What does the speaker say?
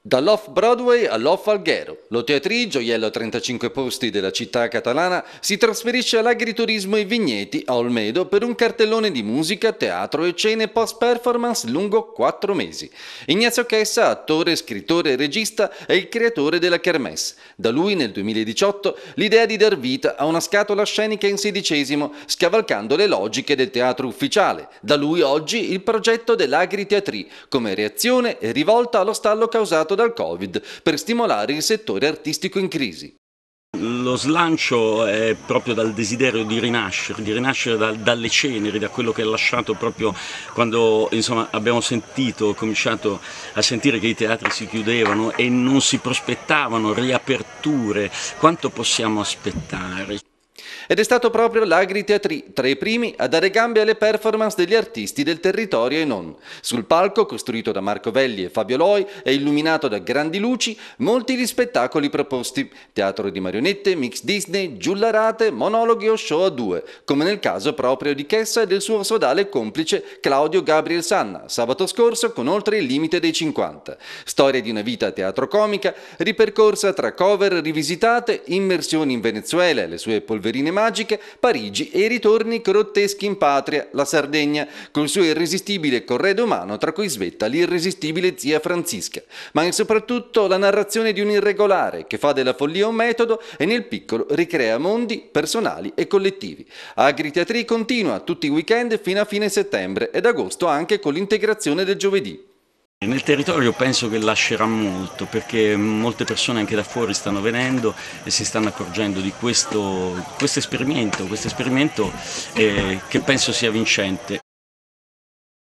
Dall'off Broadway all'off Alghero, lo teatrino, iello a 35 posti della città catalana, si trasferisce all'agriturismo e vigneti a Olmedo per un cartellone di musica, teatro e cene post-performance lungo quattro mesi. Ignazio Chessa, attore, scrittore e regista, è il creatore della Kermesse. Da lui nel 2018 l'idea di dar vita a una scatola scenica in sedicesimo, scavalcando le logiche del teatro ufficiale. Da lui oggi il progetto dell'Agriteatri, come reazione e rivolta allo stallo causato causato dal Covid per stimolare il settore artistico in crisi. Lo slancio è proprio dal desiderio di rinascere, di rinascere da, dalle ceneri, da quello che è lasciato proprio quando insomma, abbiamo sentito, cominciato a sentire che i teatri si chiudevano e non si prospettavano riaperture. Quanto possiamo aspettare? Ed è stato proprio l'Agri Teatri tra i primi a dare gambe alle performance degli artisti del territorio e non. Sul palco, costruito da Marco Velli e Fabio Loi e illuminato da grandi luci, molti gli spettacoli proposti. Teatro di marionette, mix Disney, giullarate, monologhi o show a due, come nel caso proprio di Chessa e del suo sodale complice Claudio Gabriel Sanna, sabato scorso con oltre il limite dei 50. Storia di una vita teatro-comica, ripercorsa tra cover rivisitate, immersioni in Venezuela e le sue polverine magiche, Parigi e i ritorni grotteschi in patria, la Sardegna, col suo irresistibile corredo umano tra cui svetta l'irresistibile zia Franziska, ma è soprattutto la narrazione di un irregolare che fa della follia un metodo e nel piccolo ricrea mondi personali e collettivi. Agri Teatri continua tutti i weekend fino a fine settembre ed agosto anche con l'integrazione del giovedì. Nel territorio penso che lascerà molto perché molte persone anche da fuori stanno venendo e si stanno accorgendo di questo, questo esperimento, quest esperimento eh, che penso sia vincente.